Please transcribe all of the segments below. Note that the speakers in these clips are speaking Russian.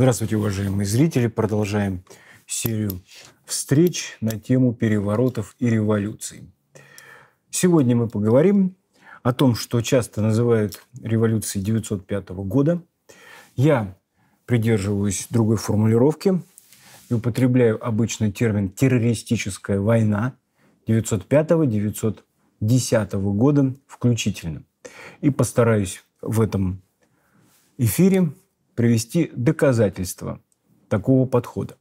Здравствуйте, уважаемые зрители. Продолжаем серию встреч на тему переворотов и революций. Сегодня мы поговорим о том, что часто называют революцией 1905 года. Я придерживаюсь другой формулировки и употребляю обычный термин «террористическая война» 1905-1910 года включительно. И постараюсь в этом эфире привести доказательства такого подхода.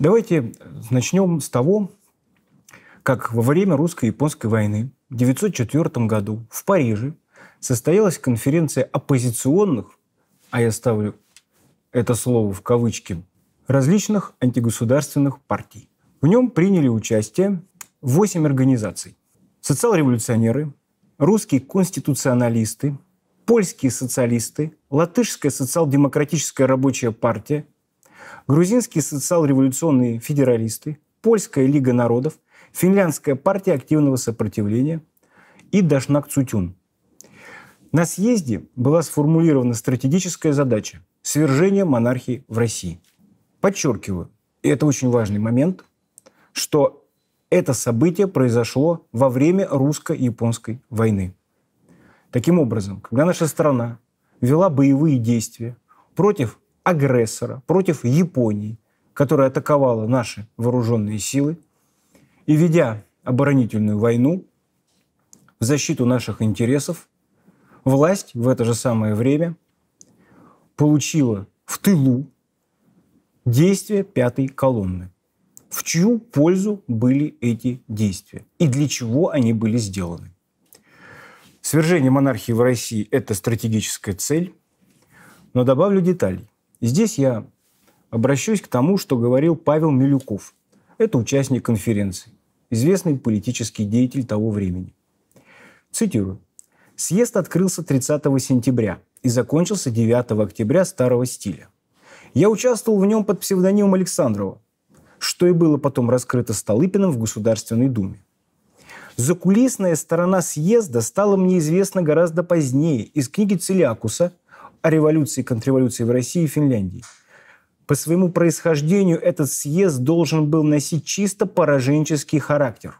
Давайте начнем с того, как во время русско-японской войны в 1904 году в Париже состоялась конференция оппозиционных, а я ставлю это слово в кавычки, различных антигосударственных партий. В нем приняли участие 8 организаций. Социал-революционеры, русские конституционалисты, польские социалисты, латышская социал-демократическая рабочая партия, грузинские социал-революционные федералисты, польская лига народов, финляндская партия активного сопротивления и Дашнак Цутюн. На съезде была сформулирована стратегическая задача – свержение монархии в России. Подчеркиваю, и это очень важный момент, что это событие произошло во время русско-японской войны. Таким образом, когда наша страна вела боевые действия против агрессора, против Японии, которая атаковала наши вооруженные силы, и ведя оборонительную войну в защиту наших интересов, власть в это же самое время получила в тылу действия пятой колонны. В чью пользу были эти действия и для чего они были сделаны? Свержение монархии в России – это стратегическая цель, но добавлю деталей. здесь я обращусь к тому, что говорил Павел Милюков. Это участник конференции, известный политический деятель того времени. Цитирую. Съезд открылся 30 сентября и закончился 9 октября старого стиля. Я участвовал в нем под псевдонимом Александрова, что и было потом раскрыто Столыпиным в Государственной Думе. Закулисная сторона съезда стала мне известна гораздо позднее из книги Целиакуса о революции и контрреволюции в России и Финляндии. По своему происхождению этот съезд должен был носить чисто пораженческий характер.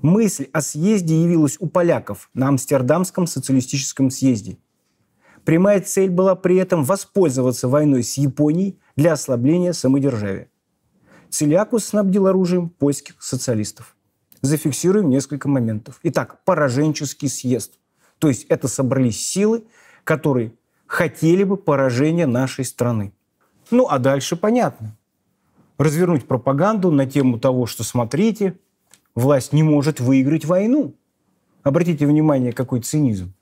Мысль о съезде явилась у поляков на Амстердамском социалистическом съезде. Прямая цель была при этом воспользоваться войной с Японией для ослабления самодержавия. Целиакус снабдил оружием польских социалистов зафиксируем несколько моментов. Итак, пораженческий съезд. То есть это собрались силы, которые хотели бы поражения нашей страны. Ну, а дальше понятно. Развернуть пропаганду на тему того, что смотрите, власть не может выиграть войну. Обратите внимание, какой цинизм.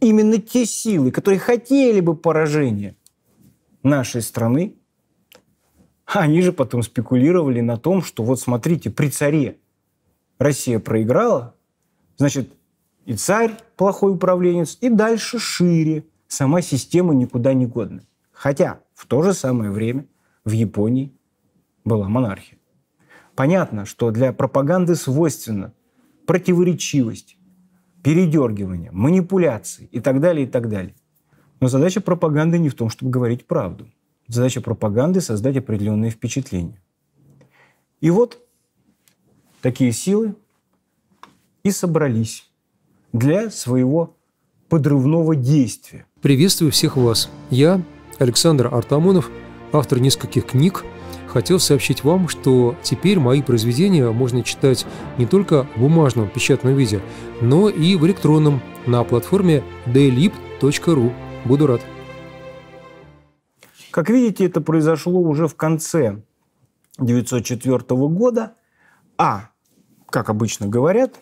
Именно те силы, которые хотели бы поражения нашей страны, они же потом спекулировали на том, что вот смотрите, при царе Россия проиграла, значит, и царь плохой управленец, и дальше шире. Сама система никуда не годна. Хотя в то же самое время в Японии была монархия. Понятно, что для пропаганды свойственно противоречивость, передергивание, манипуляции и так далее, и так далее. Но задача пропаганды не в том, чтобы говорить правду. Задача пропаганды – создать определенные впечатления. И вот такие силы и собрались для своего подрывного действия. Приветствую всех вас. Я, Александр Артамонов, автор нескольких книг, хотел сообщить вам, что теперь мои произведения можно читать не только в бумажном печатном виде, но и в электронном на платформе dlib.ru. Буду рад. Как видите, это произошло уже в конце 1904 года, а как обычно говорят,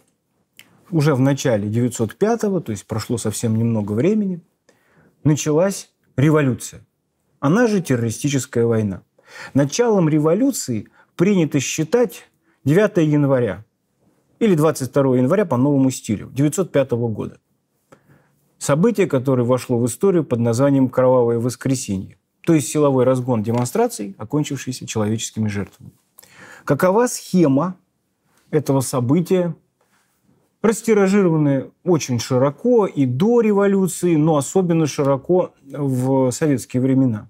уже в начале 905-го, то есть прошло совсем немного времени, началась революция. Она же террористическая война. Началом революции принято считать 9 января или 22 января по новому стилю 905 года. Событие, которое вошло в историю под названием «Кровавое воскресенье», то есть силовой разгон демонстраций, окончившийся человеческими жертвами. Какова схема этого события растиражированы очень широко и до революции, но особенно широко в советские времена.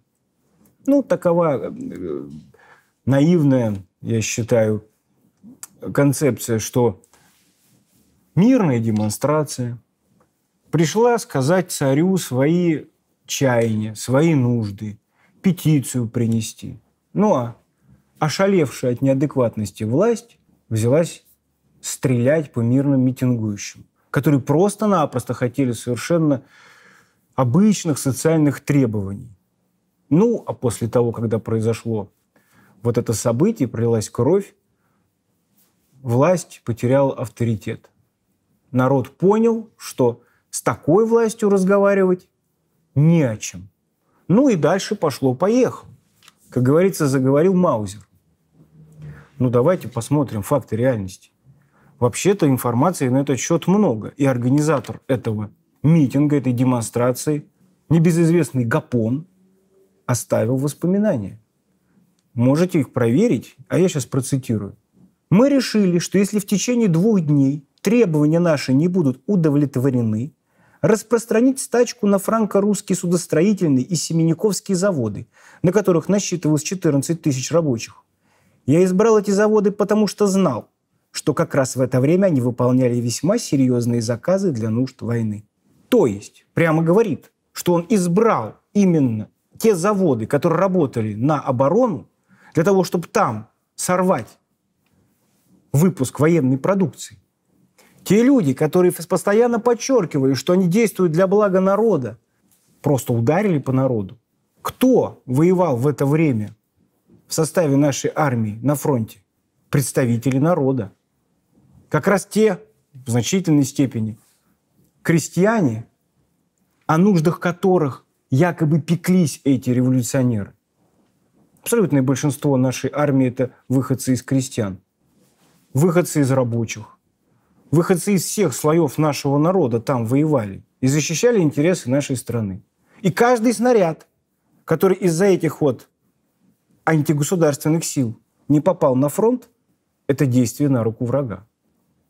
Ну, такова э, наивная, я считаю, концепция, что мирная демонстрация пришла сказать царю свои чаяния, свои нужды, петицию принести. Ну а ошалевшая от неадекватности власть взялась стрелять по мирным митингующим, которые просто-напросто хотели совершенно обычных социальных требований. Ну, а после того, когда произошло вот это событие, пролилась кровь, власть потеряла авторитет. Народ понял, что с такой властью разговаривать не о чем. Ну и дальше пошло-поехал. Как говорится, заговорил Маузер. Ну давайте посмотрим факты реальности. Вообще-то информации на этот счет много. И организатор этого митинга, этой демонстрации, небезызвестный Гапон, оставил воспоминания. Можете их проверить, а я сейчас процитирую. «Мы решили, что если в течение двух дней требования наши не будут удовлетворены, распространить стачку на франко-русские судостроительные и Семенниковские заводы, на которых насчитывалось 14 тысяч рабочих. Я избрал эти заводы, потому что знал, что как раз в это время они выполняли весьма серьезные заказы для нужд войны. То есть, прямо говорит, что он избрал именно те заводы, которые работали на оборону, для того, чтобы там сорвать выпуск военной продукции. Те люди, которые постоянно подчеркивали, что они действуют для блага народа, просто ударили по народу. Кто воевал в это время в составе нашей армии на фронте представители народа. Как раз те, в значительной степени, крестьяне, о нуждах которых якобы пеклись эти революционеры. Абсолютное большинство нашей армии – это выходцы из крестьян, выходцы из рабочих, выходцы из всех слоев нашего народа там воевали и защищали интересы нашей страны. И каждый снаряд, который из-за этих вот антигосударственных сил не попал на фронт, это действие на руку врага.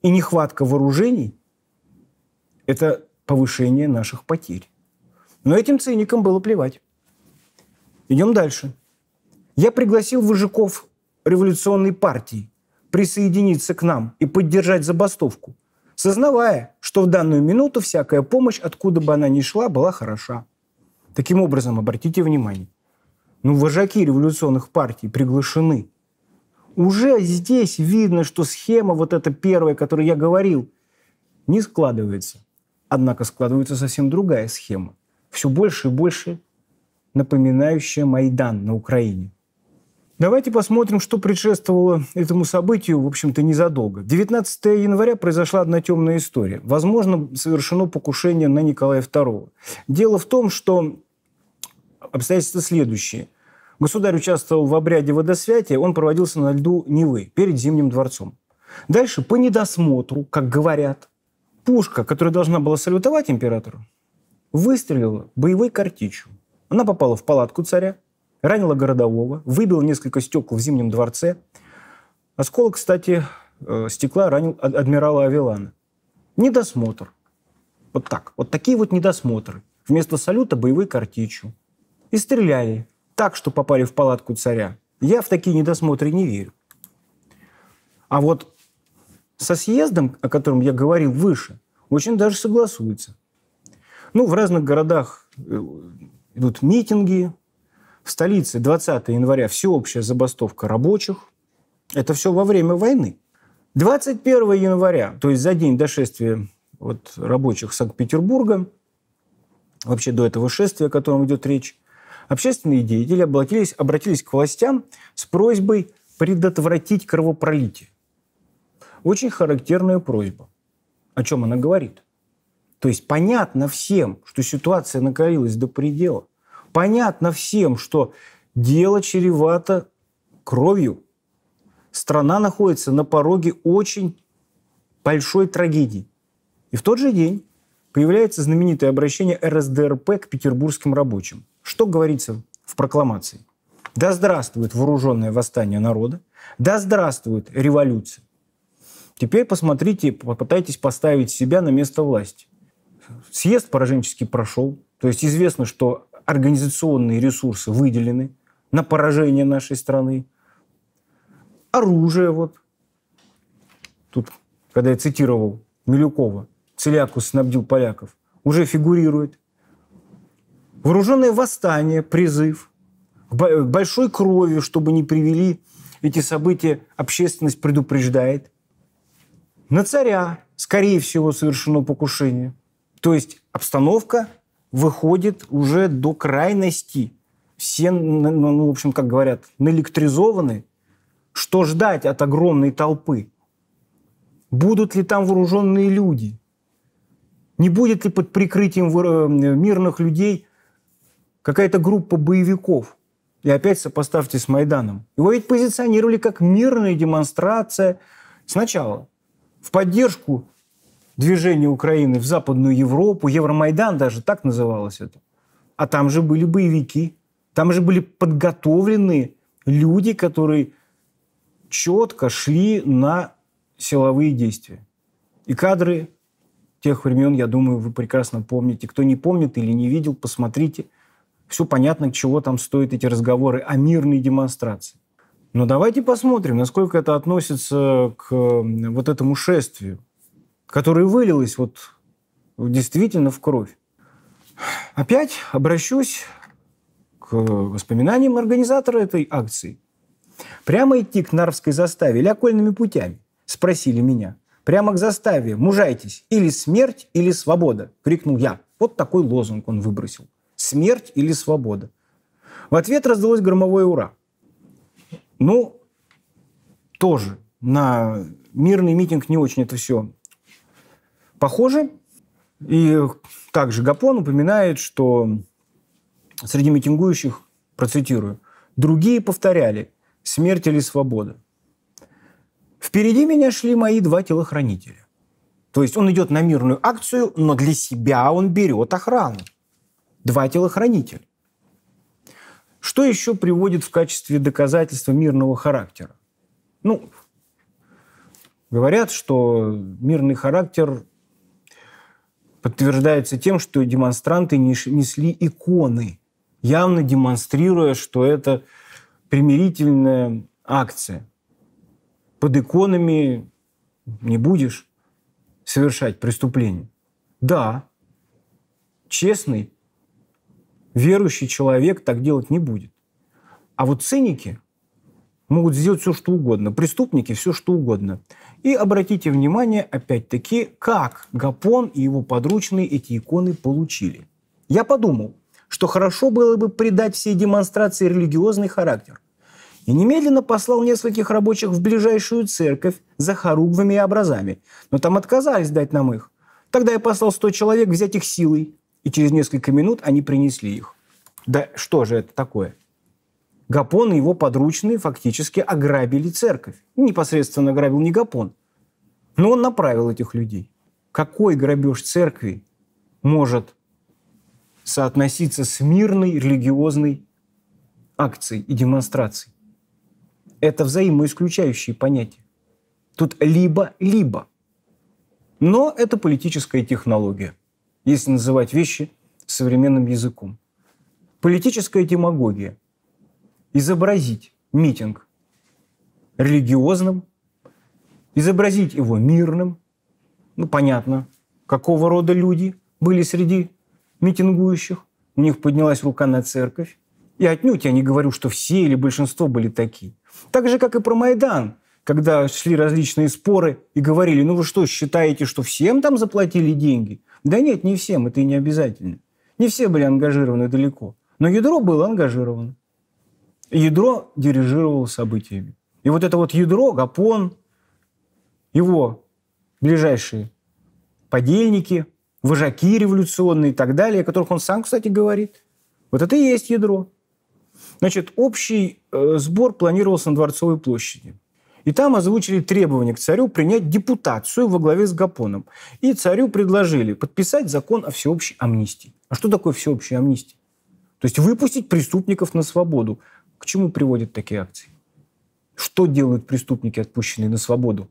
И нехватка вооружений – это повышение наших потерь. Но этим циникам было плевать. Идем дальше. Я пригласил выжиков революционной партии присоединиться к нам и поддержать забастовку, сознавая, что в данную минуту всякая помощь, откуда бы она ни шла, была хороша. Таким образом, обратите внимание – ну, вожаки революционных партий приглашены. Уже здесь видно, что схема вот эта первая, о которой я говорил, не складывается. Однако складывается совсем другая схема, все больше и больше напоминающая Майдан на Украине. Давайте посмотрим, что предшествовало этому событию, в общем-то, незадолго. 19 января произошла одна темная история. Возможно, совершено покушение на Николая II. Дело в том, что обстоятельства следующие. Государь участвовал в обряде водосвятия, он проводился на льду Невы перед Зимним дворцом. Дальше по недосмотру, как говорят, пушка, которая должна была салютовать императору, выстрелила боевой картечью. Она попала в палатку царя, ранила городового, выбила несколько стекол в Зимнем дворце. Осколок, кстати, э, стекла ранил а, адмирала Авилана. Недосмотр. Вот так. Вот такие вот недосмотры. Вместо салюта боевой картечью. И стреляли так, что попали в палатку царя. Я в такие недосмотры не верю. А вот со съездом, о котором я говорил выше, очень даже согласуется. Ну, в разных городах э, идут митинги. В столице 20 января всеобщая забастовка рабочих. Это все во время войны. 21 января, то есть за день до шествия вот, рабочих Санкт-Петербурга, вообще до этого шествия, о котором идет речь, общественные деятели обратились, обратились к властям с просьбой предотвратить кровопролитие. Очень характерная просьба. О чем она говорит? То есть понятно всем, что ситуация накалилась до предела. Понятно всем, что дело чревато кровью. Страна находится на пороге очень большой трагедии. И в тот же день появляется знаменитое обращение РСДРП к петербургским рабочим – что говорится в прокламации? Да здравствует вооруженное восстание народа, да здравствует революция. Теперь посмотрите, попытайтесь поставить себя на место власти. Съезд пораженческий прошел, то есть известно, что организационные ресурсы выделены на поражение нашей страны. Оружие вот. Тут, когда я цитировал Милюкова, Целякус снабдил поляков, уже фигурирует. Вооруженное восстание, призыв к большой крови, чтобы не привели эти события, общественность предупреждает. На царя, скорее всего, совершено покушение. То есть обстановка выходит уже до крайности. Все, ну, ну, в общем, как говорят, наэлектризованы. Что ждать от огромной толпы? Будут ли там вооруженные люди? Не будет ли под прикрытием э, мирных людей какая-то группа боевиков. И опять сопоставьте с Майданом. Его ведь позиционировали как мирная демонстрация сначала в поддержку движения Украины в Западную Европу, Евромайдан даже так называлось это. А там же были боевики, там же были подготовленные люди, которые четко шли на силовые действия. И кадры тех времен, я думаю, вы прекрасно помните. Кто не помнит или не видел, посмотрите. Все понятно, чего там стоят эти разговоры о мирной демонстрации. Но давайте посмотрим, насколько это относится к вот этому шествию, которое вылилось вот действительно в кровь. Опять обращусь к воспоминаниям организатора этой акции. Прямо идти к Нарвской заставе или окольными путями? Спросили меня. Прямо к заставе, мужайтесь, или смерть, или свобода, крикнул я. Вот такой лозунг он выбросил. Смерть или свобода? В ответ раздалось громовое «Ура!». Ну, тоже на мирный митинг не очень это все похоже. И также Гапон упоминает, что среди митингующих, процитирую, «другие повторяли смерть или свобода». Впереди меня шли мои два телохранителя. То есть он идет на мирную акцию, но для себя он берет охрану. Два телохранителя. Что еще приводит в качестве доказательства мирного характера? Ну, говорят, что мирный характер подтверждается тем, что демонстранты несли иконы, явно демонстрируя, что это примирительная акция. Под иконами не будешь совершать преступление. Да, честный Верующий человек так делать не будет. А вот циники могут сделать все, что угодно. Преступники – все, что угодно. И обратите внимание, опять-таки, как Гапон и его подручные эти иконы получили. Я подумал, что хорошо было бы придать всей демонстрации религиозный характер. И немедленно послал нескольких рабочих в ближайшую церковь за хоругвами и образами. Но там отказались дать нам их. Тогда я послал сто человек взять их силой и через несколько минут они принесли их. Да что же это такое? Гапон и его подручные фактически ограбили церковь. Непосредственно ограбил не Гапон, но он направил этих людей. Какой грабеж церкви может соотноситься с мирной религиозной акцией и демонстрацией? Это взаимоисключающие понятия. Тут либо-либо. Но это политическая технология – если называть вещи современным языком. Политическая демагогия. Изобразить митинг религиозным, изобразить его мирным. Ну, понятно, какого рода люди были среди митингующих. У них поднялась рука на церковь. И отнюдь я не говорю, что все или большинство были такие. Так же, как и про Майдан, когда шли различные споры и говорили, ну вы что, считаете, что всем там заплатили деньги? Да нет, не всем, это и не обязательно. Не все были ангажированы далеко. Но ядро было ангажировано. Ядро дирижировало событиями. И вот это вот ядро, Гапон, его ближайшие подельники, вожаки революционные и так далее, о которых он сам, кстати, говорит. Вот это и есть ядро. Значит, общий э, сбор планировался на Дворцовой площади. И там озвучили требование к царю принять депутацию во главе с Гапоном. И царю предложили подписать закон о всеобщей амнистии. А что такое всеобщая амнистия? То есть выпустить преступников на свободу. К чему приводят такие акции? Что делают преступники, отпущенные на свободу?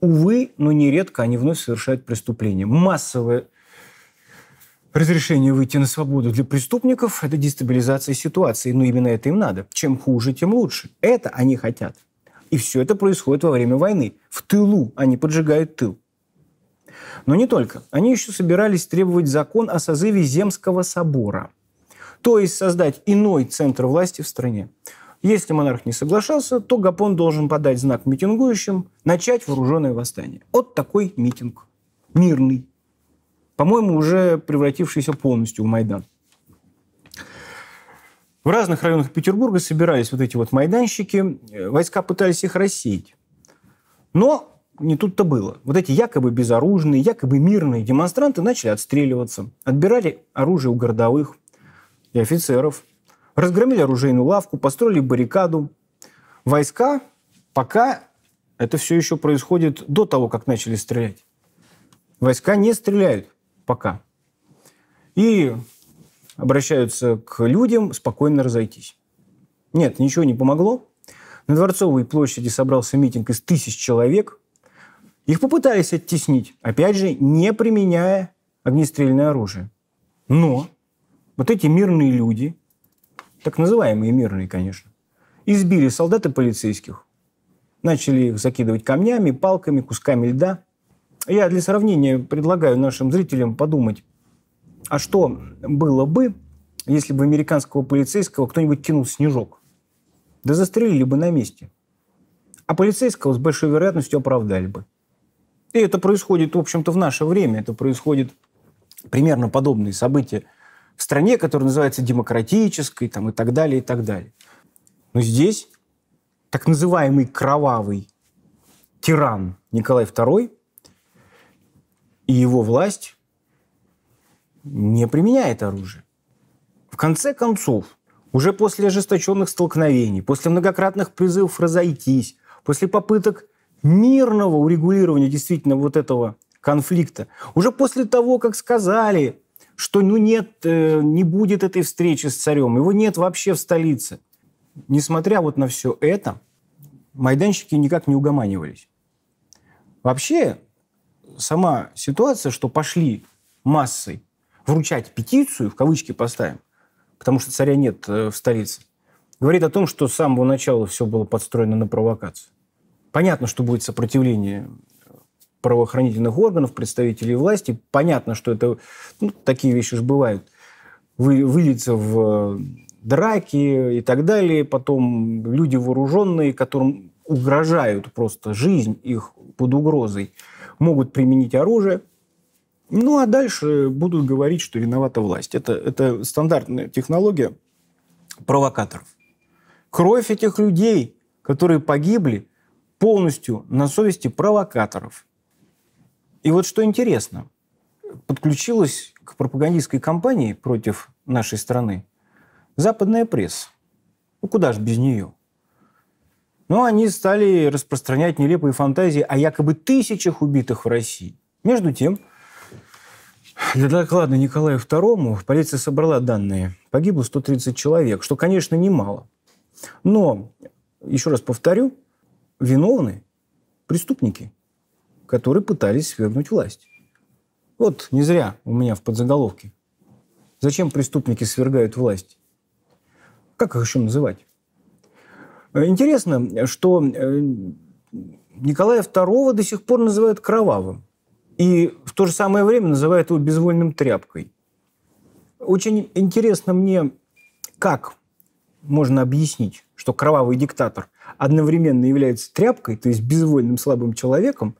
Увы, но нередко они вновь совершают преступления. Массовое разрешение выйти на свободу для преступников – это дестабилизация ситуации. Но именно это им надо. Чем хуже, тем лучше. Это они хотят. И все это происходит во время войны. В тылу они поджигают тыл. Но не только. Они еще собирались требовать закон о созыве Земского собора. То есть создать иной центр власти в стране. Если монарх не соглашался, то Гапон должен подать знак митингующим, начать вооруженное восстание. Вот такой митинг. Мирный. По-моему, уже превратившийся полностью в Майдан. В разных районах Петербурга собирались вот эти вот майданщики, э, войска пытались их рассеять. Но не тут-то было. Вот эти якобы безоружные, якобы мирные демонстранты начали отстреливаться, отбирали оружие у городовых и офицеров, разгромили оружейную лавку, построили баррикаду. Войска пока это все еще происходит до того, как начали стрелять. Войска не стреляют пока. И обращаются к людям спокойно разойтись. Нет, ничего не помогло. На Дворцовой площади собрался митинг из тысяч человек. Их попытались оттеснить, опять же, не применяя огнестрельное оружие. Но вот эти мирные люди, так называемые мирные, конечно, избили солдат и полицейских. Начали их закидывать камнями, палками, кусками льда. Я для сравнения предлагаю нашим зрителям подумать, а что было бы, если бы американского полицейского кто-нибудь кинул снежок? Да застрелили бы на месте. А полицейского с большой вероятностью оправдали бы. И это происходит, в общем-то, в наше время. Это происходит примерно подобные события в стране, которая называется демократической там, и так далее, и так далее. Но здесь так называемый кровавый тиран Николай II и его власть не применяет оружие. В конце концов, уже после ожесточенных столкновений, после многократных призывов разойтись, после попыток мирного урегулирования действительно вот этого конфликта, уже после того, как сказали, что ну нет, э, не будет этой встречи с царем, его нет вообще в столице. Несмотря вот на все это, майданщики никак не угоманивались. Вообще, сама ситуация, что пошли массой вручать петицию, в кавычки поставим, потому что царя нет э, в столице, говорит о том, что с самого начала все было подстроено на провокацию. Понятно, что будет сопротивление правоохранительных органов, представителей власти. Понятно, что это ну, такие вещи же бывают. Вы, выльется в э, драки и так далее. Потом люди вооруженные, которым угрожают просто жизнь их под угрозой, могут применить оружие – ну, а дальше будут говорить, что виновата власть. Это, это стандартная технология провокаторов. Кровь этих людей, которые погибли, полностью на совести провокаторов. И вот что интересно, подключилась к пропагандистской кампании против нашей страны западная пресса. Ну, куда же без нее? Но ну, они стали распространять нелепые фантазии о якобы тысячах убитых в России. Между тем, для доклада Николаю II полиция собрала данные. Погибло 130 человек, что, конечно, немало. Но, еще раз повторю, виновны преступники, которые пытались свергнуть власть. Вот не зря у меня в подзаголовке. Зачем преступники свергают власть? Как их еще называть? Э, интересно, что э, Николая II до сих пор называют кровавым. И в то же самое время называет его безвольным тряпкой. Очень интересно мне, как можно объяснить, что кровавый диктатор одновременно является тряпкой, то есть безвольным слабым человеком,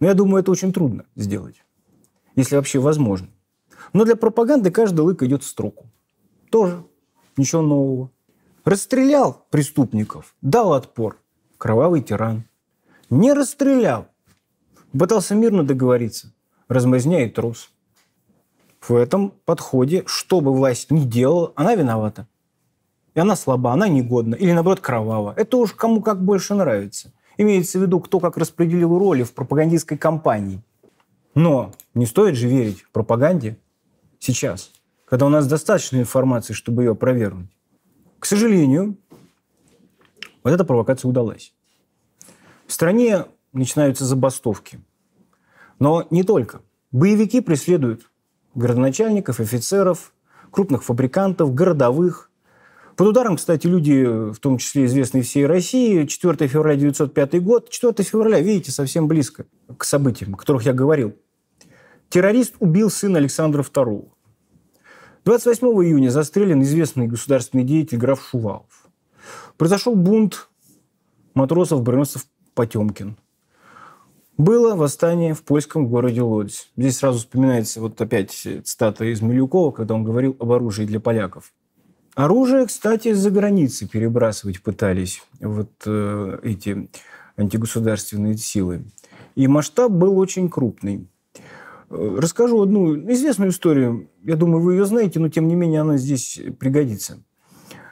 но я думаю, это очень трудно сделать, если вообще возможно. Но для пропаганды каждый лык идет в строку. Тоже ничего нового. Расстрелял преступников, дал отпор. Кровавый тиран. Не расстрелял. Пытался мирно договориться. Размазня и трус. В этом подходе, что бы власть ни делала, она виновата. И она слаба, она негодна, или наоборот кровава. Это уж кому как больше нравится. Имеется в виду, кто как распределил роли в пропагандистской кампании. Но не стоит же верить пропаганде сейчас, когда у нас достаточно информации, чтобы ее провернуть. К сожалению, вот эта провокация удалась. В стране начинаются забастовки. Но не только. Боевики преследуют городоначальников, офицеров, крупных фабрикантов, городовых. Под ударом, кстати, люди, в том числе известные всей России, 4 февраля 1905 год, 4 февраля, видите, совсем близко к событиям, о которых я говорил. Террорист убил сына Александра II. 28 июня застрелен известный государственный деятель граф Шувалов. Произошел бунт матросов-броносцев Потемкин – было восстание в польском городе Лодзь. Здесь сразу вспоминается вот опять э, цитата из Милюкова, когда он говорил об оружии для поляков. Оружие, кстати, за границы перебрасывать пытались вот э, эти антигосударственные силы. И масштаб был очень крупный. Э, расскажу одну известную историю. Я думаю, вы ее знаете, но тем не менее она здесь пригодится.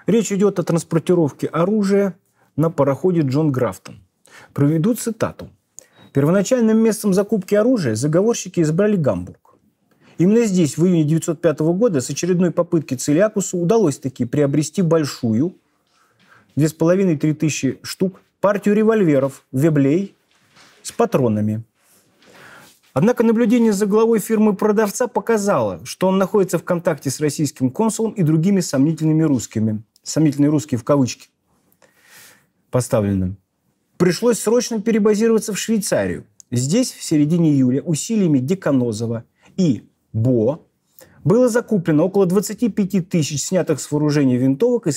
Речь идет о транспортировке оружия на пароходе Джон Графтон. Проведу цитату. Первоначальным местом закупки оружия заговорщики избрали Гамбург. Именно здесь в июне 1905 года с очередной попытки Целиакусу удалось таки приобрести большую, 2,5-3 тысячи штук, партию револьверов «Веблей» с патронами. Однако наблюдение за главой фирмы продавца показало, что он находится в контакте с российским консулом и другими сомнительными русскими. Сомнительные русские в кавычки поставлены пришлось срочно перебазироваться в Швейцарию. Здесь в середине июля усилиями Деканозова и Бо было закуплено около 25 тысяч снятых с вооружения винтовок и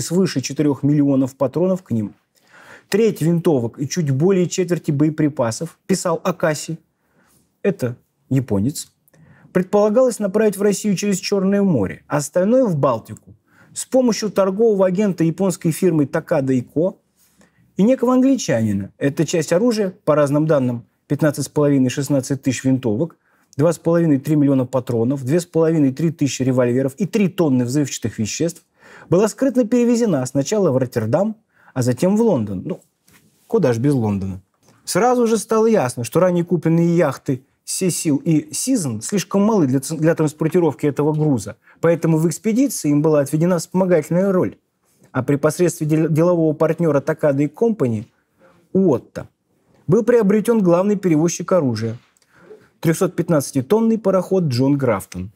свыше 4 миллионов патронов к ним. Треть винтовок и чуть более четверти боеприпасов, писал Акаси, это японец, предполагалось направить в Россию через Черное море, а остальное в Балтику. С помощью торгового агента японской фирмы Такада и Ко и некого англичанина. Это часть оружия, по разным данным, 15,5-16 тысяч винтовок, 2,5-3 миллиона патронов, 2,5-3 тысячи револьверов и 3 тонны взрывчатых веществ, была скрытно перевезена сначала в Роттердам, а затем в Лондон. Ну, куда ж без Лондона? Сразу же стало ясно, что ранее купленные яхты «Сесил» и «Сизон» слишком малы для, для транспортировки этого груза, поэтому в экспедиции им была отведена вспомогательная роль а при посредстве делового партнера Такады и Компани Уотта был приобретен главный перевозчик оружия – 315-тонный пароход Джон Графтон.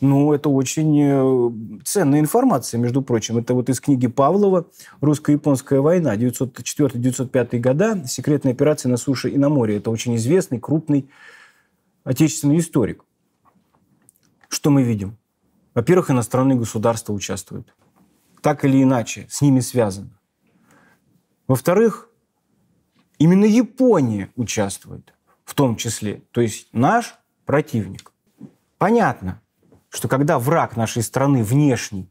Ну, это очень э, ценная информация, между прочим. Это вот из книги Павлова «Русско-японская война 1904-1905 года «Секретные операции на суше и на море». Это очень известный, крупный отечественный историк. Что мы видим? Во-первых, иностранные государства участвуют так или иначе с ними связано. Во-вторых, именно Япония участвует в том числе, то есть наш противник. Понятно, что когда враг нашей страны внешний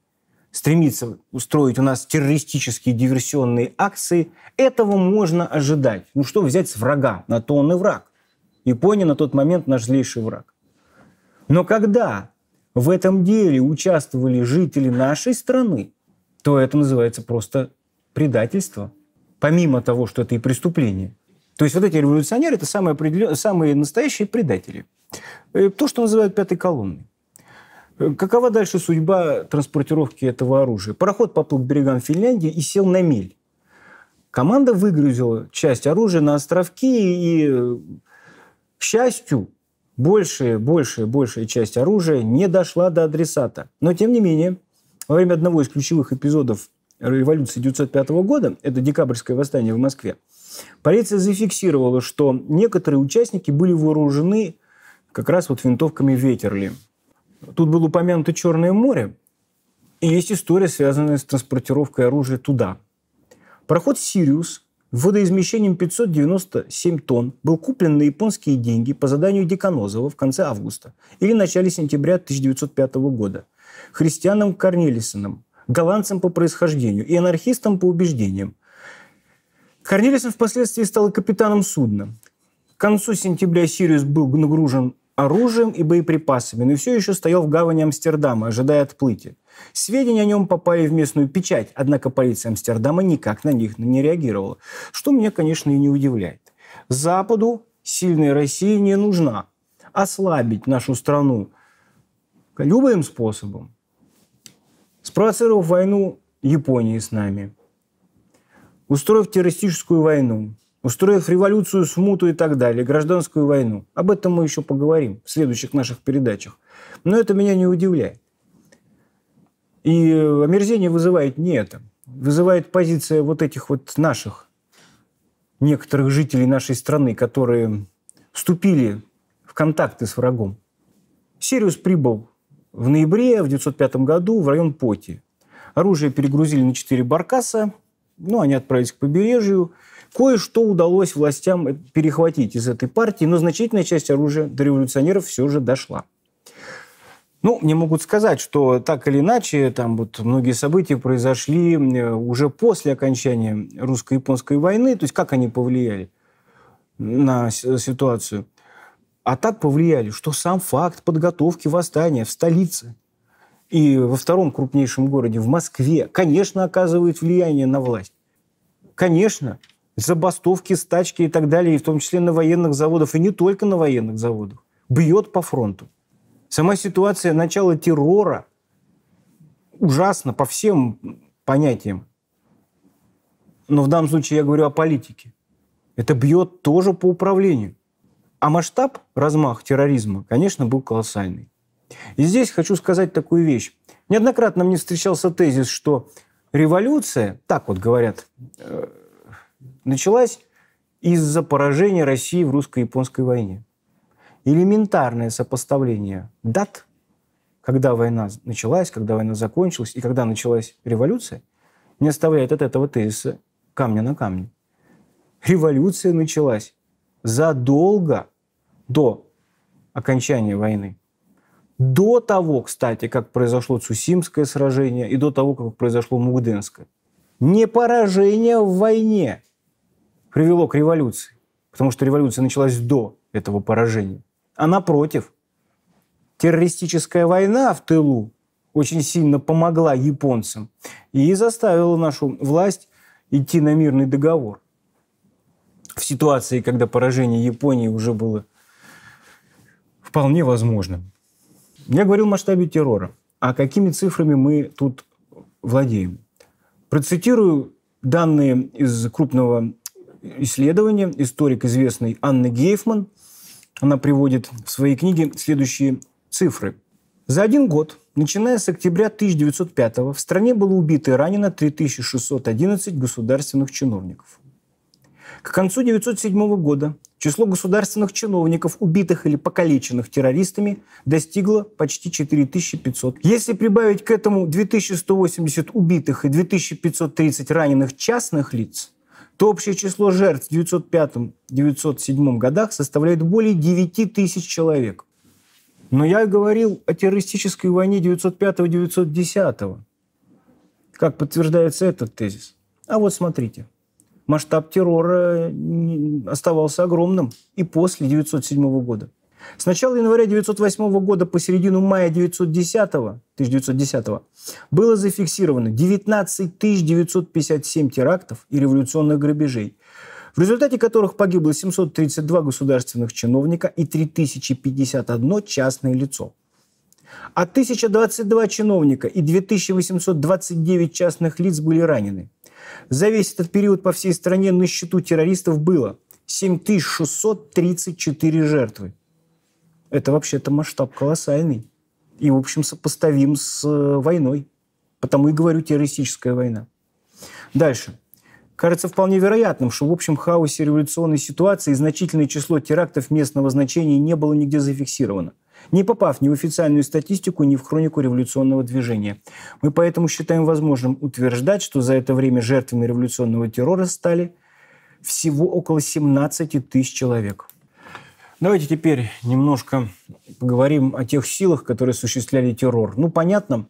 стремится устроить у нас террористические диверсионные акции, этого можно ожидать. Ну что взять с врага? На то он и враг. Япония на тот момент наш злейший враг. Но когда в этом деле участвовали жители нашей страны, то это называется просто предательство, помимо того, что это и преступление. То есть вот эти революционеры – это самые, определен... самые настоящие предатели. Э, то, что называют пятой колонной. Э, какова дальше судьба транспортировки этого оружия? Пароход поплыл к берегам Финляндии и сел на мель. Команда выгрузила часть оружия на островки, и, э, к счастью, большая, большая, большая часть оружия не дошла до адресата. Но, тем не менее, во время одного из ключевых эпизодов революции 1905 года, это декабрьское восстание в Москве, полиция зафиксировала, что некоторые участники были вооружены как раз вот винтовками Ветерли. Тут было упомянуто Черное море, и есть история, связанная с транспортировкой оружия туда. Проход «Сириус» водоизмещением 597 тонн был куплен на японские деньги по заданию Деканозова в конце августа или начале сентября 1905 года – христианом Корнелисоном, голландцем по происхождению и анархистом по убеждениям. Корнелисов впоследствии стал капитаном судна. К концу сентября Сириус был нагружен оружием и боеприпасами, но все еще стоял в гавани Амстердама, ожидая отплытия. Сведения о нем попали в местную печать, однако полиция Амстердама никак на них не реагировала, что меня, конечно, и не удивляет. Западу сильная Россия не нужна. Ослабить нашу страну любым способом спровоцировав войну Японии с нами, устроив террористическую войну, устроив революцию, смуту и так далее, гражданскую войну. Об этом мы еще поговорим в следующих наших передачах. Но это меня не удивляет. И омерзение вызывает не это. Вызывает позиция вот этих вот наших, некоторых жителей нашей страны, которые вступили в контакты с врагом. Сириус прибыл в ноябре в 1905 году в район Поти. Оружие перегрузили на четыре баркаса, ну, они отправились к побережью. Кое-что удалось властям э, перехватить из этой партии, но значительная часть оружия до революционеров все же дошла. Ну, мне могут сказать, что так или иначе, там вот многие события произошли э, уже после окончания русско-японской войны, то есть как они повлияли на ситуацию – а так повлияли, что сам факт подготовки восстания в столице и во втором крупнейшем городе, в Москве, конечно, оказывает влияние на власть. Конечно, забастовки, стачки и так далее, и в том числе на военных заводах, и не только на военных заводах, бьет по фронту. Сама ситуация начала террора ужасно по всем понятиям. Но в данном случае я говорю о политике. Это бьет тоже по управлению. А масштаб, размах терроризма, конечно, был колоссальный. И здесь хочу сказать такую вещь. Неоднократно мне встречался тезис, что революция, так вот говорят, э, началась из-за поражения России в русско-японской войне. Элементарное сопоставление дат, когда война началась, когда война закончилась и когда началась революция, не оставляет от этого тезиса камня на камне. Революция началась задолго до окончания войны. До того, кстати, как произошло Цусимское сражение и до того, как произошло Мугденское. Не поражение в войне привело к революции, потому что революция началась до этого поражения. А напротив, террористическая война в тылу очень сильно помогла японцам и заставила нашу власть идти на мирный договор – в ситуации, когда поражение Японии уже было вполне возможным. Я говорил о масштабе террора. А какими цифрами мы тут владеем? Процитирую данные из крупного исследования. Историк известный Анна Гейфман. Она приводит в своей книге следующие цифры. За один год, начиная с октября 1905 в стране было убито и ранено 3611 государственных чиновников. К концу 1907 года число государственных чиновников, убитых или покалеченных террористами, достигло почти 4500. Если прибавить к этому 2180 убитых и 2530 раненых частных лиц, то общее число жертв в 1905-1907 годах составляет более 9 тысяч человек. Но я говорил о террористической войне 1905-1910. Как подтверждается этот тезис? А вот смотрите – масштаб террора оставался огромным и после 1907 года. С начала января 1908 года по середину мая 1910, 1910 было зафиксировано 19 957 терактов и революционных грабежей, в результате которых погибло 732 государственных чиновника и 3051 частное лицо. А 1022 чиновника и 2829 частных лиц были ранены – за весь этот период по всей стране на счету террористов было 7634 жертвы. Это вообще-то масштаб колоссальный и, в общем, сопоставим с э, войной. Потому и говорю террористическая война. Дальше. Кажется вполне вероятным, что в общем хаосе революционной ситуации значительное число терактов местного значения не было нигде зафиксировано – не попав ни в официальную статистику, ни в хронику революционного движения. Мы поэтому считаем возможным утверждать, что за это время жертвами революционного террора стали всего около 17 тысяч человек. Давайте теперь немножко поговорим о тех силах, которые осуществляли террор. Ну, понятно,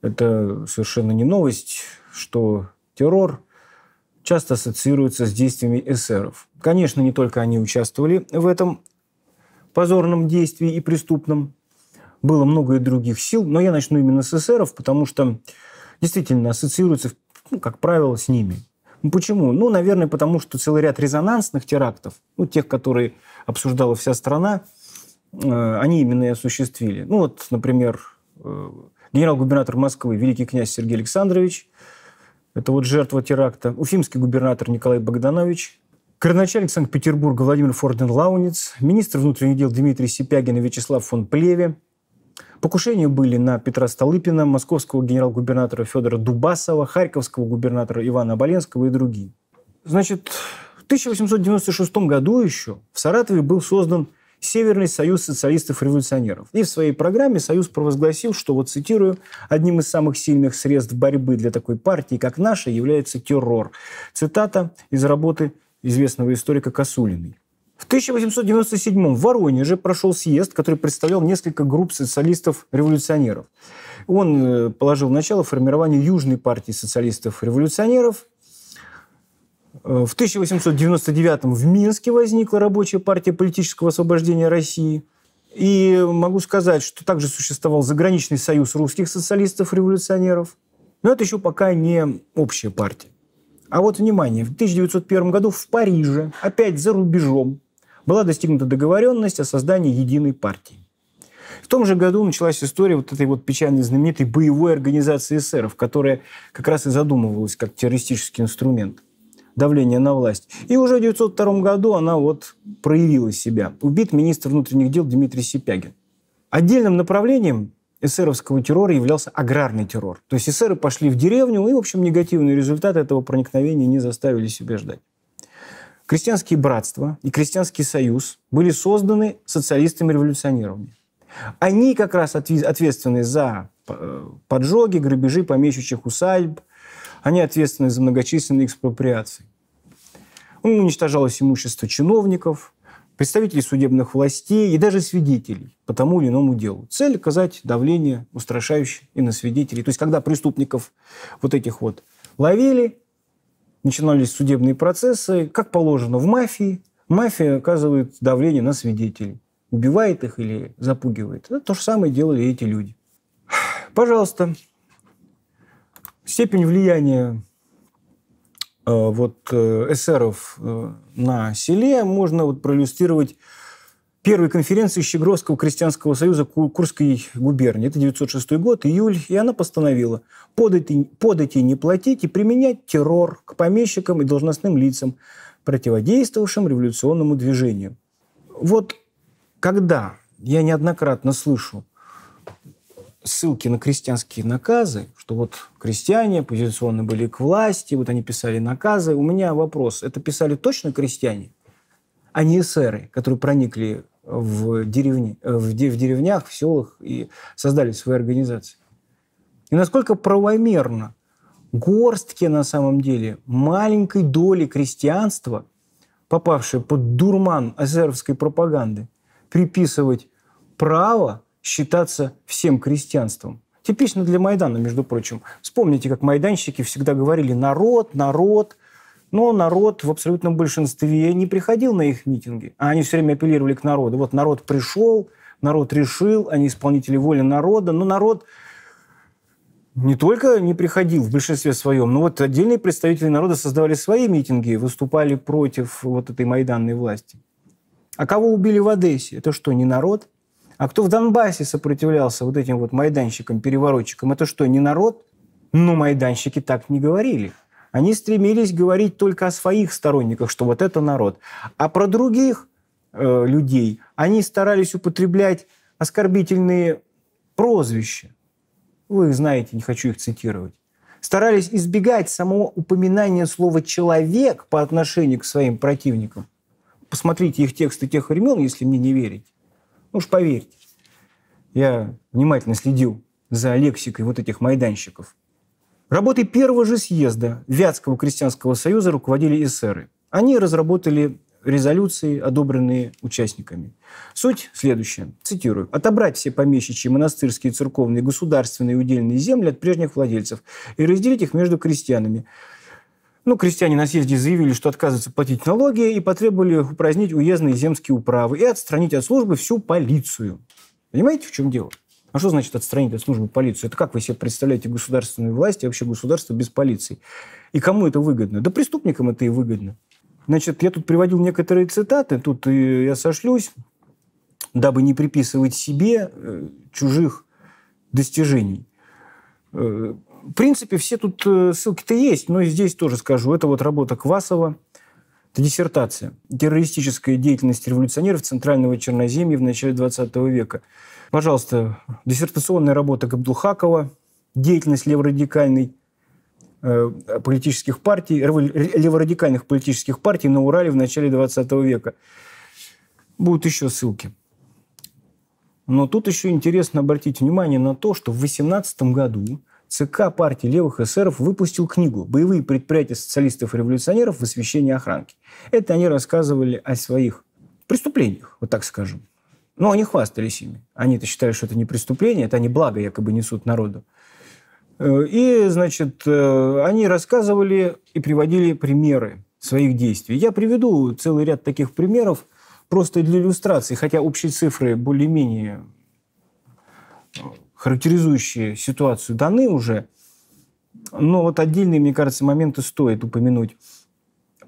это совершенно не новость, что террор часто ассоциируется с действиями эсеров. Конечно, не только они участвовали в этом позорном действии и преступном. Было много и других сил, но я начну именно с эсеров, потому что действительно ассоциируется, ну, как правило, с ними. Ну, почему? Ну, наверное, потому что целый ряд резонансных терактов, ну, тех, которые обсуждала вся страна, э, они именно и осуществили. Ну, вот, например, э, генерал-губернатор Москвы, великий князь Сергей Александрович, это вот жертва теракта, уфимский губернатор Николай Богданович, Короначальник Санкт-Петербурга Владимир Форден-Лауниц, министр внутренних дел Дмитрий Сипягин и Вячеслав фон Плеве. Покушения были на Петра Столыпина, московского генерал-губернатора Федора Дубасова, харьковского губернатора Ивана Оболенского и другие. Значит, в 1896 году еще в Саратове был создан Северный союз социалистов-революционеров. И в своей программе Союз провозгласил, что, вот цитирую, одним из самых сильных средств борьбы для такой партии, как наша, является террор. Цитата из работы известного историка Косулиной. В 1897 в Воронеже прошел съезд, который представлял несколько групп социалистов-революционеров. Он э, положил начало формированию Южной партии социалистов-революционеров. Э, в 1899 в Минске возникла рабочая партия политического освобождения России. И могу сказать, что также существовал заграничный союз русских социалистов-революционеров. Но это еще пока не общая партия. А вот, внимание, в 1901 году в Париже, опять за рубежом, была достигнута договоренность о создании единой партии. В том же году началась история вот этой вот печально знаменитой боевой организации эсеров, которая как раз и задумывалась как террористический инструмент давления на власть. И уже в 1902 году она вот проявила себя. Убит министр внутренних дел Дмитрий Сипягин. Отдельным направлением эсеровского террора являлся аграрный террор. То есть эсеры пошли в деревню, и, в общем, негативный результат этого проникновения не заставили себя ждать. Крестьянские братства и крестьянский союз были созданы социалистами-революционерами. Они как раз ответственны за э, поджоги, грабежи помещичьих усадьб, они ответственны за многочисленные экспроприации. Уничтожалось имущество чиновников, представителей судебных властей и даже свидетелей по тому или иному делу. Цель – оказать давление устрашающее и на свидетелей. То есть, когда преступников вот этих вот ловили, начинались судебные процессы, как положено в мафии, мафия оказывает давление на свидетелей, убивает их или запугивает. Это то же самое делали эти люди. Пожалуйста, степень влияния Э, вот э, эсеров э, на селе можно вот проиллюстрировать первой конференции Щегровского крестьянского союза Курской губернии. Это 906 год, июль, и она постановила подать подать и не платить и применять террор к помещикам и должностным лицам, противодействовавшим революционному движению. Вот когда я неоднократно слышу ссылки на крестьянские наказы, что вот крестьяне позиционно были к власти, вот они писали наказы. У меня вопрос, это писали точно крестьяне, а не эсеры, которые проникли в, деревни, э, в, де, в деревнях, в селах и создали свои организации? И насколько правомерно горстки на самом деле маленькой доли крестьянства, попавшей под дурман эсеровской пропаганды, приписывать право считаться всем крестьянством. Типично для Майдана, между прочим. Вспомните, как майданщики всегда говорили «народ, народ», но народ в абсолютном большинстве не приходил на их митинги, а они все время апеллировали к народу. Вот народ пришел, народ решил, они исполнители воли народа, но народ не только не приходил в большинстве своем, но вот отдельные представители народа создавали свои митинги, выступали против вот этой майданной власти. А кого убили в Одессе? Это что, не народ? А кто в Донбассе сопротивлялся вот этим вот майданщикам, переворотчикам, это что, не народ? Но ну, майданщики так не говорили. Они стремились говорить только о своих сторонниках, что вот это народ. А про других э, людей они старались употреблять оскорбительные прозвища. Вы их знаете, не хочу их цитировать. Старались избегать самого упоминания слова «человек» по отношению к своим противникам. Посмотрите их тексты тех времен, если мне не верить. Ну уж поверьте. Я внимательно следил за лексикой вот этих майданщиков. Работой первого же съезда Вятского крестьянского союза руководили эсеры. Они разработали резолюции, одобренные участниками. Суть следующая. Цитирую. «Отобрать все помещичьи, монастырские, церковные, государственные и удельные земли от прежних владельцев и разделить их между крестьянами, ну, крестьяне на съезде заявили, что отказываются платить налоги и потребовали упразднить уездные земские управы и отстранить от службы всю полицию. Понимаете, в чем дело? А что значит отстранить от службы полицию? Это как вы себе представляете государственную власть и вообще государство без полиции? И кому это выгодно? Да преступникам это и выгодно. Значит, я тут приводил некоторые цитаты, тут я сошлюсь, дабы не приписывать себе э, чужих достижений. Э, в принципе, все тут э, ссылки-то есть, но и здесь тоже скажу. Это вот работа Квасова, это диссертация. Террористическая деятельность революционеров Центрального Черноземья в начале 20 века. Пожалуйста, диссертационная работа Габдулхакова, деятельность леворадикальной э, политических партий, леворадикальных политических партий на Урале в начале 20 века. Будут еще ссылки. Но тут еще интересно обратить внимание на то, что в 18 году ЦК партии левых эсеров выпустил книгу «Боевые предприятия социалистов-революционеров в освещении охранки». Это они рассказывали о своих преступлениях, вот так скажем. Но они хвастались ими. Они-то считали, что это не преступление, это они благо якобы несут народу. Э, и, значит, э, они рассказывали и приводили примеры своих действий. Я приведу целый ряд таких примеров просто для иллюстрации, хотя общие цифры более-менее э, характеризующие ситуацию даны уже, но вот отдельные, мне кажется, моменты стоит упомянуть.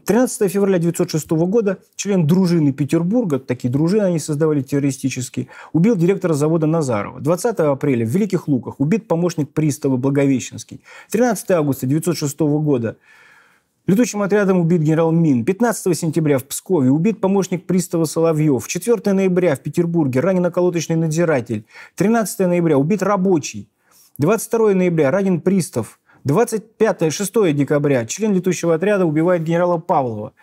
13 февраля 1906 года член дружины Петербурга, такие дружины они создавали террористические, убил директора завода Назарова. 20 апреля в Великих Луках убит помощник пристава Благовещенский. 13 августа 1906 года Летучим отрядом убит генерал Мин. 15 сентября в Пскове убит помощник пристава Соловьев. 4 ноября в Петербурге ранен околоточный надзиратель. 13 ноября убит рабочий. 22 ноября ранен пристав. 25-6 декабря член летучего отряда убивает генерала Павлова.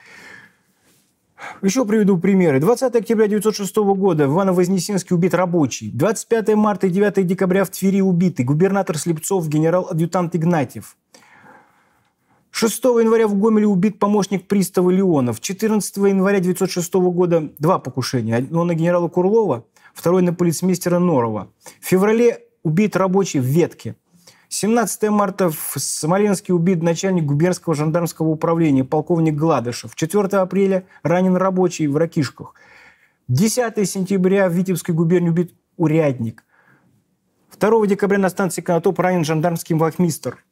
Еще приведу примеры. 20 октября 1906 года в Ивано-Вознесенске убит рабочий. 25 марта и 9 декабря в Твери убиты губернатор Слепцов, генерал-адъютант Игнатьев. 6 января в Гомеле убит помощник пристава Леонов. 14 января 1906 года два покушения. Одно на генерала Курлова, второе на полицмейстера Норова. В феврале убит рабочий в Ветке. 17 марта в Смоленске убит начальник губернского жандармского управления, полковник Гладышев. 4 апреля ранен рабочий в Ракишках. 10 сентября в Витебской губернии убит урядник. 2 декабря на станции Конотоп ранен жандармский вахмистр.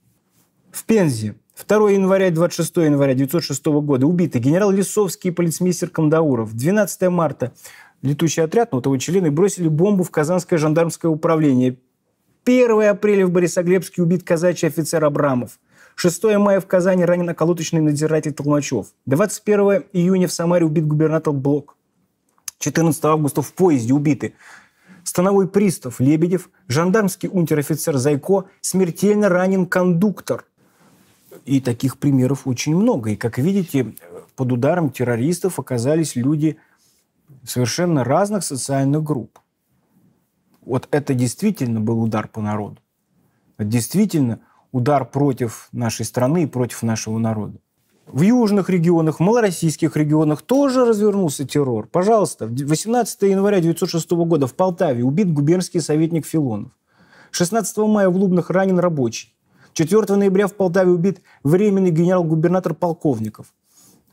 В Пензе 2 января, 26 января 1906 года убиты генерал Лисовский и полицмейстер Комдауров. 12 марта летучий отряд, ну, того члены, бросили бомбу в Казанское жандармское управление. 1 апреля в Борисоглебске убит казачий офицер Абрамов. 6 мая в Казани ранен околоточный надзиратель Толмачев. 21 июня в Самаре убит губернатор Блок. 14 августа в поезде убиты становой пристав Лебедев, жандармский унтер-офицер Зайко, смертельно ранен кондуктор – и таких примеров очень много. И, как видите, под ударом террористов оказались люди совершенно разных социальных групп. Вот это действительно был удар по народу. Это действительно удар против нашей страны и против нашего народа. В южных регионах, в малороссийских регионах тоже развернулся террор. Пожалуйста, 18 января 1906 года в Полтаве убит губернский советник Филонов. 16 мая в Лубнах ранен рабочий. 4 ноября в Полтаве убит временный генерал-губернатор Полковников.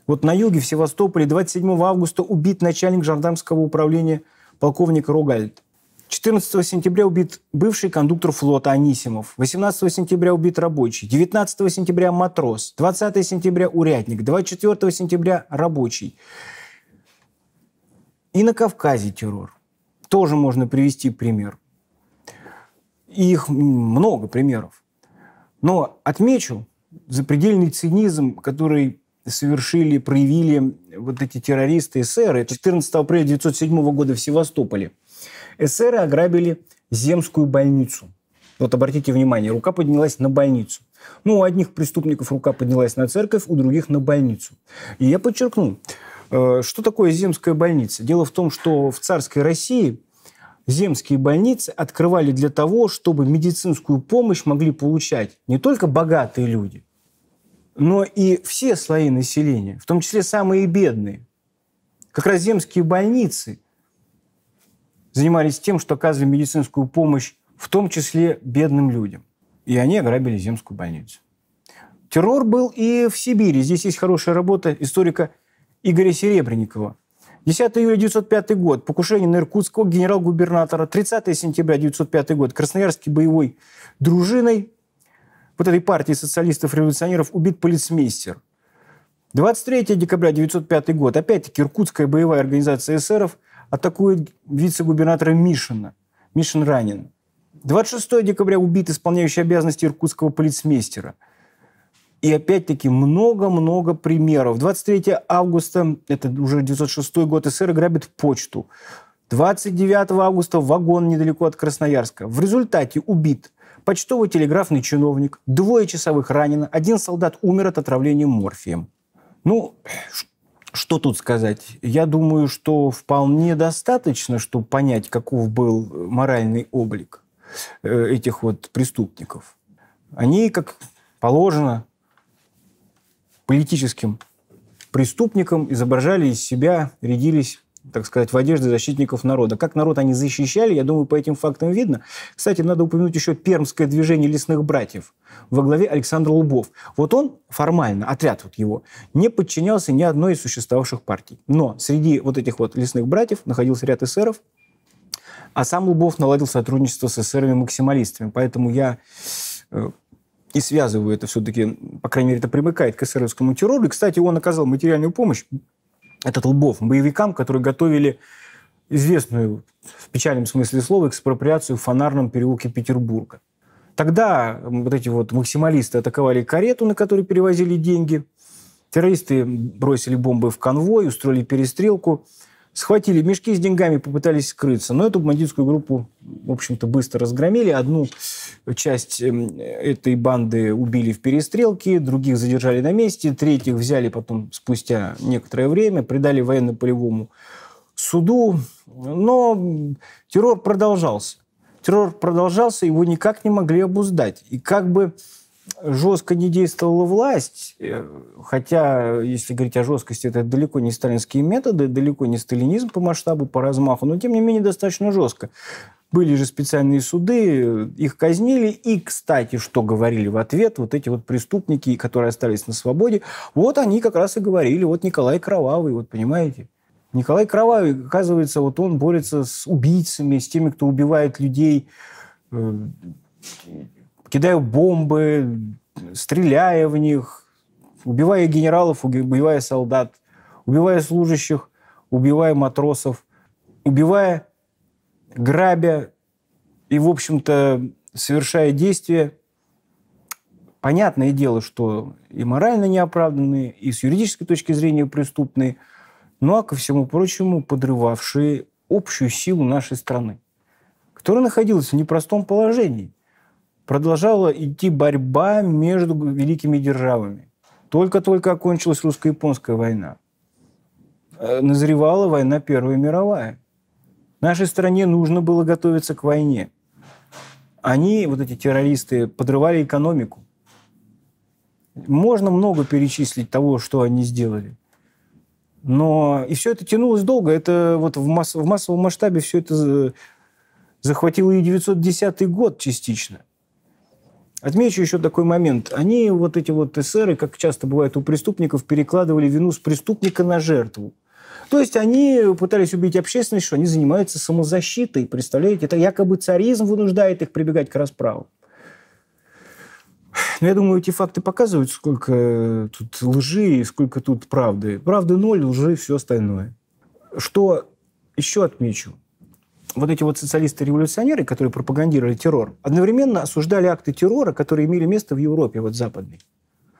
Вот на юге в Севастополе 27 августа убит начальник жандармского управления полковник Рогальд. 14 сентября убит бывший кондуктор флота Анисимов. 18 сентября убит рабочий. 19 сентября матрос. 20 сентября урядник. 24 сентября рабочий. И на Кавказе террор. Тоже можно привести пример. И их много примеров. Но отмечу запредельный цинизм, который совершили, проявили вот эти террористы эсеры. Это 14 апреля 1907 года в Севастополе. Эсеры ограбили земскую больницу. Вот обратите внимание, рука поднялась на больницу. Ну, у одних преступников рука поднялась на церковь, у других на больницу. И я подчеркну, э, что такое земская больница? Дело в том, что в царской России – земские больницы открывали для того, чтобы медицинскую помощь могли получать не только богатые люди, но и все слои населения, в том числе самые бедные. Как раз земские больницы занимались тем, что оказывали медицинскую помощь в том числе бедным людям. И они ограбили земскую больницу. Террор был и в Сибири. Здесь есть хорошая работа историка Игоря Серебренникова 10 июля 1905 год. Покушение на иркутского генерал-губернатора. 30 сентября 1905 год. Красноярский боевой дружиной вот этой партии социалистов-революционеров убит полицмейстер. 23 декабря 1905 год. Опять-таки Иркутская боевая организация эсеров атакует вице-губернатора Мишина. Мишин ранен. 26 декабря убит исполняющий обязанности иркутского полицмейстера – и опять-таки много-много примеров. 23 августа, это уже 906 год, СССР грабит почту. 29 августа вагон недалеко от Красноярска. В результате убит почтовый телеграфный чиновник, двое часовых ранено, один солдат умер от отравления морфием. Ну, что тут сказать? Я думаю, что вполне достаточно, чтобы понять, каков был э, моральный облик э, этих вот преступников. Они, как положено, политическим преступникам, изображали из себя, рядились так сказать, в одежде защитников народа. Как народ они защищали, я думаю, по этим фактам видно. Кстати, надо упомянуть еще Пермское движение лесных братьев во главе Александра Лубов. Вот он формально, отряд вот его, не подчинялся ни одной из существовавших партий. Но среди вот этих вот лесных братьев находился ряд эсеров, а сам Лубов наладил сотрудничество с эсерами-максималистами. Поэтому я э, и связываю это все-таки, по крайней мере, это примыкает к эсеровскому террору. И, кстати, он оказал материальную помощь, этот Лбов, боевикам, которые готовили известную в печальном смысле слова экспроприацию в фонарном переулке Петербурга. Тогда вот эти вот максималисты атаковали карету, на которой перевозили деньги. Террористы бросили бомбы в конвой, устроили перестрелку. Схватили мешки с деньгами, попытались скрыться. Но эту бандитскую группу, в общем-то, быстро разгромили. Одну часть эм, этой банды убили в перестрелке, других задержали на месте, третьих взяли потом спустя некоторое время, придали военно-полевому суду. Но террор продолжался. Террор продолжался, его никак не могли обуздать. И как бы жестко не действовала власть, э, хотя, если говорить о жесткости, это далеко не сталинские методы, далеко не сталинизм по масштабу, по размаху, но, тем не менее, достаточно жестко. Были же специальные суды, э, их казнили. И, кстати, что говорили в ответ вот эти вот преступники, которые остались на свободе, вот они как раз и говорили, вот Николай Кровавый, вот понимаете? Николай Кровавый, оказывается, вот он борется с убийцами, с теми, кто убивает людей, э, кидая бомбы, стреляя в них, убивая генералов, убивая солдат, убивая служащих, убивая матросов, убивая, грабя и, в общем-то, совершая действия, понятное дело, что и морально неоправданные, и с юридической точки зрения преступные, ну а ко всему прочему подрывавшие общую силу нашей страны, которая находилась в непростом положении – продолжала идти борьба между великими державами. Только-только окончилась русско-японская война. Э, назревала война Первая мировая. Нашей стране нужно было готовиться к войне. Они, вот эти террористы, подрывали экономику. Можно много перечислить того, что они сделали. Но и все это тянулось долго. Это вот в, масс... в массовом масштабе все это э, захватило и 910 год частично – Отмечу еще такой момент. Они, вот эти вот эсеры, как часто бывает у преступников, перекладывали вину с преступника на жертву. То есть они пытались убить общественность, что они занимаются самозащитой. Представляете, это якобы царизм вынуждает их прибегать к расправам. Но я думаю, эти факты показывают, сколько тут лжи и сколько тут правды. Правды ноль, лжи все остальное. Что еще отмечу вот эти вот социалисты-революционеры, которые пропагандировали террор, одновременно осуждали акты террора, которые имели место в Европе, вот западной.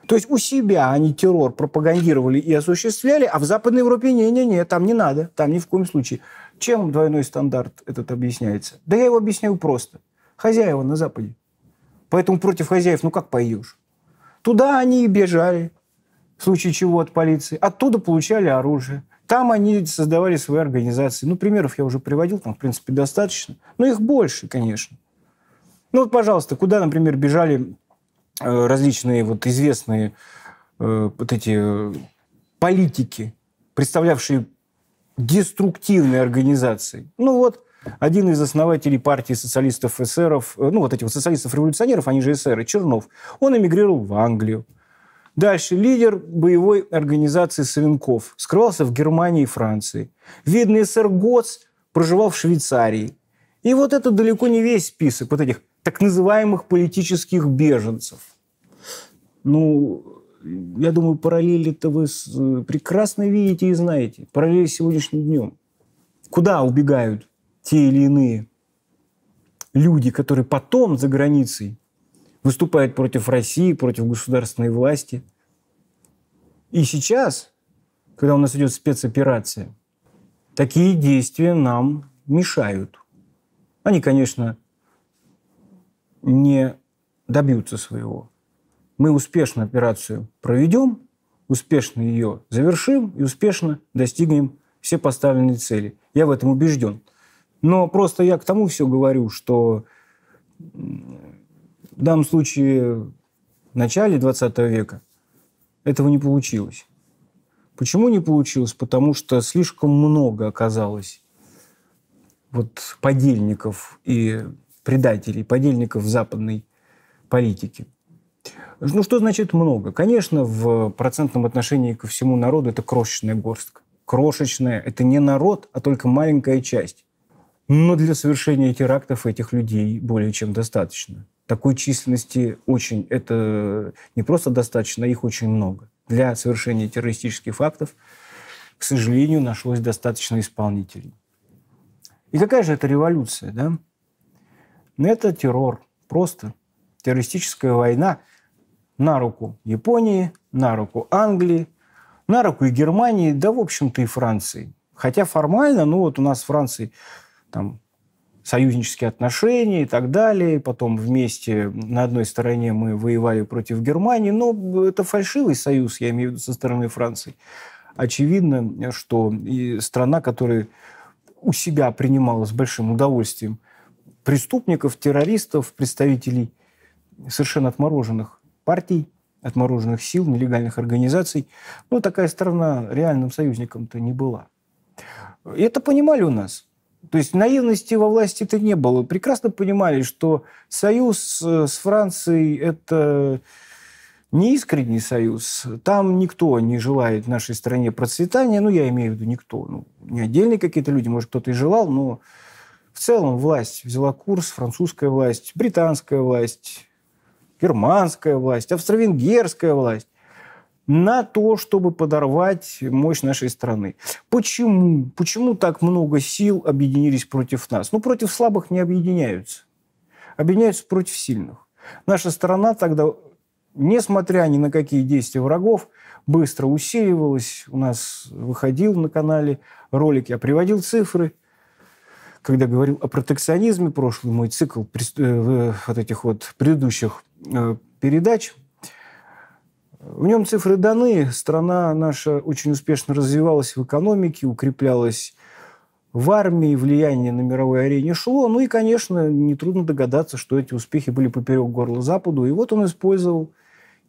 То есть у себя они террор пропагандировали и осуществляли, а в Западной Европе не-не-не, там не надо, там ни в коем случае. Чем двойной стандарт этот объясняется? Да я его объясняю просто. Хозяева на Западе. Поэтому против хозяев ну как пойдешь? Туда они и бежали, в случае чего от полиции. Оттуда получали оружие. Там они создавали свои организации. Ну, примеров я уже приводил, там, в принципе, достаточно. Но их больше, конечно. Ну, вот, пожалуйста, куда, например, бежали э, различные вот известные э, вот эти э, политики, представлявшие деструктивные организации. Ну вот, один из основателей партии социалистов-эсеров, ну вот этих вот социалистов-революционеров, они же эсеры, Чернов, он эмигрировал в Англию. Дальше. Лидер боевой организации Савинков скрывался в Германии и Франции. Видный сэр Гоц проживал в Швейцарии. И вот это далеко не весь список вот этих так называемых политических беженцев. Ну, я думаю, параллели-то вы э, прекрасно видите и знаете. Параллели с сегодняшним днем. Куда убегают те или иные люди, которые потом за границей выступает против России, против государственной власти. И сейчас, когда у нас идет спецоперация, такие действия нам мешают. Они, конечно, не добьются своего. Мы успешно операцию проведем, успешно ее завершим и успешно достигнем все поставленные цели. Я в этом убежден. Но просто я к тому все говорю, что в данном случае в начале 20 века этого не получилось. Почему не получилось? Потому что слишком много оказалось вот подельников и предателей, подельников западной политики. Ну, что значит много? Конечно, в процентном отношении ко всему народу это крошечная горстка. Крошечная – это не народ, а только маленькая часть. Но для совершения терактов этих людей более чем достаточно. Такой численности очень, это не просто достаточно, а их очень много. Для совершения террористических фактов, к сожалению, нашлось достаточно исполнителей. И какая же это революция, да? Ну, это террор, просто террористическая война на руку Японии, на руку Англии, на руку и Германии, да, в общем-то, и Франции. Хотя формально, ну вот у нас в Франции там союзнические отношения и так далее. Потом вместе на одной стороне мы воевали против Германии. Но это фальшивый союз, я имею в виду, со стороны Франции. Очевидно, что и страна, которая у себя принимала с большим удовольствием преступников, террористов, представителей совершенно отмороженных партий, отмороженных сил, нелегальных организаций. ну такая страна реальным союзником-то не была. И это понимали у нас. То есть наивности во власти-то не было. Прекрасно понимали, что союз э, с Францией – это неискренний союз. Там никто не желает нашей стране процветания. Ну, я имею в виду никто. Ну, не отдельные какие-то люди, может, кто-то и желал, но в целом власть взяла курс, французская власть, британская власть, германская власть, австро-венгерская власть на то, чтобы подорвать мощь нашей страны. Почему? Почему так много сил объединились против нас? Ну, против слабых не объединяются. Объединяются против сильных. Наша страна тогда, несмотря ни на какие действия врагов, быстро усиливалась. У нас выходил на канале ролик, я приводил цифры. Когда говорил о протекционизме, прошлый мой цикл э, вот этих вот предыдущих э, передач – в нем цифры даны. Страна наша очень успешно развивалась в экономике, укреплялась в армии, влияние на мировой арене шло. Ну и, конечно, нетрудно догадаться, что эти успехи были поперек горла Западу. И вот он использовал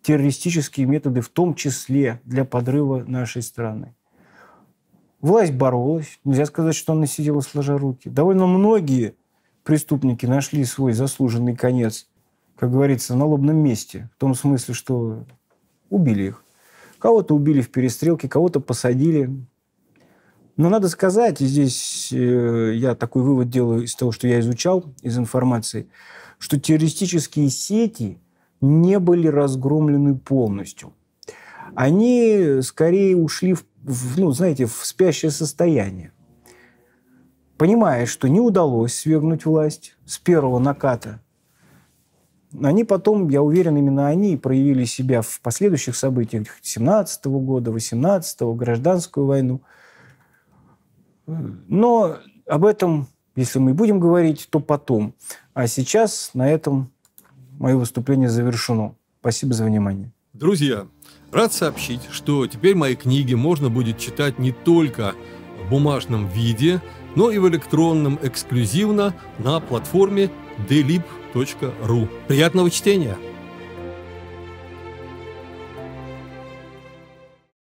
террористические методы, в том числе для подрыва нашей страны. Власть боролась. Нельзя сказать, что она сидела сложа руки. Довольно многие преступники нашли свой заслуженный конец, как говорится, на лобном месте. В том смысле, что Убили их. Кого-то убили в перестрелке, кого-то посадили. Но надо сказать, и здесь э, я такой вывод делаю из того, что я изучал, из информации, что террористические сети не были разгромлены полностью. Они скорее ушли в, в ну, знаете, в спящее состояние. Понимая, что не удалось свергнуть власть с первого наката, они потом, я уверен, именно они проявили себя в последующих событиях 17 -го года, 18 -го, гражданскую войну. Но об этом, если мы будем говорить, то потом. А сейчас на этом мое выступление завершено. Спасибо за внимание. Друзья, рад сообщить, что теперь мои книги можно будет читать не только в бумажном виде, но и в электронном эксклюзивно на платформе Delib.com ру. Приятного чтения!